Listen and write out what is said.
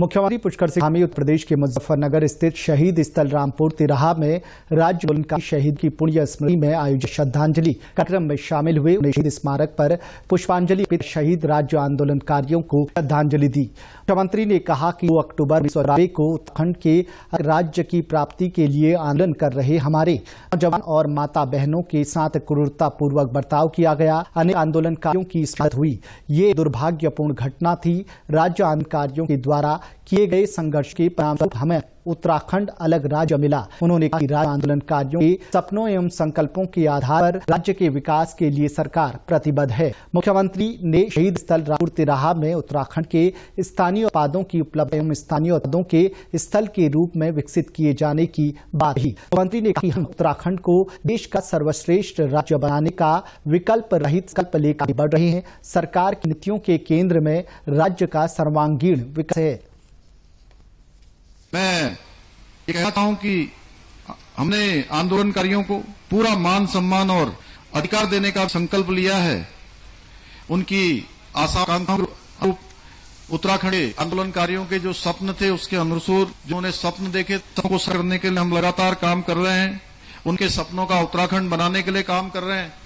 मुख्यमंत्री पुष्कर सिंह धामी उत्तर प्रदेश के मुजफ्फरनगर स्थित शहीद स्थल रामपुर तिराहा में राज्य का शहीद की पुण्य स्मृति में आयोजित श्रद्धांजलि कार्यक्रम में शामिल हुए उन्हें शहीद स्मारक पर पुष्पांजलि शहीद राज्य आंदोलनकारियों को श्रद्धांजलि दी मुख्यमंत्री ने कहा कि 2 अक्टूबर उन्नीस को उत्तराखंड के राज्य की प्राप्ति के लिए आंदोलन कर रहे हमारे नौजवान और माता बहनों के साथ क्रूरतापूर्वक बर्ताव किया गया अनेक आंदोलनकारियों की हुई ये दुर्भाग्यपूर्ण घटना थी राज्य आंदोलनकारियों के द्वारा किए गए संघर्ष के परामर्श हमें उत्तराखंड अलग राज्य मिला उन्होंने कहा कि राज्य आंदोलनकारियों के सपनों एवं संकल्पों के आधार पर राज्य के विकास के लिए सरकार प्रतिबद्ध है मुख्यमंत्री ने शहीद स्थल रामपुर तिराहा में उत्तराखंड के स्थानीय उत्पादों की उपलब्ध एवं स्थानीय उत्पादों के स्थल के रूप में विकसित किए जाने की बात ही मुख्यमंत्री ने कहा उत्तराखण्ड को देश का सर्वश्रेष्ठ राज्य बनाने का विकल्प रहित संकल्प लेकर बढ़ रहे हैं सरकार की नीतियों के केंद्र में राज्य का सर्वांगीण विकास है मैं ये कहता हूं कि हमने आंदोलनकारियों को पूरा मान सम्मान और अधिकार देने का संकल्प लिया है उनकी आशाकांक्षाओं उत्तराखंड आंदोलनकारियों के जो सपन थे उसके अनुसूर जिन्होंने सपन देखे सबको करने के लिए हम लगातार काम कर रहे हैं उनके सपनों का उत्तराखंड बनाने के लिए काम कर रहे हैं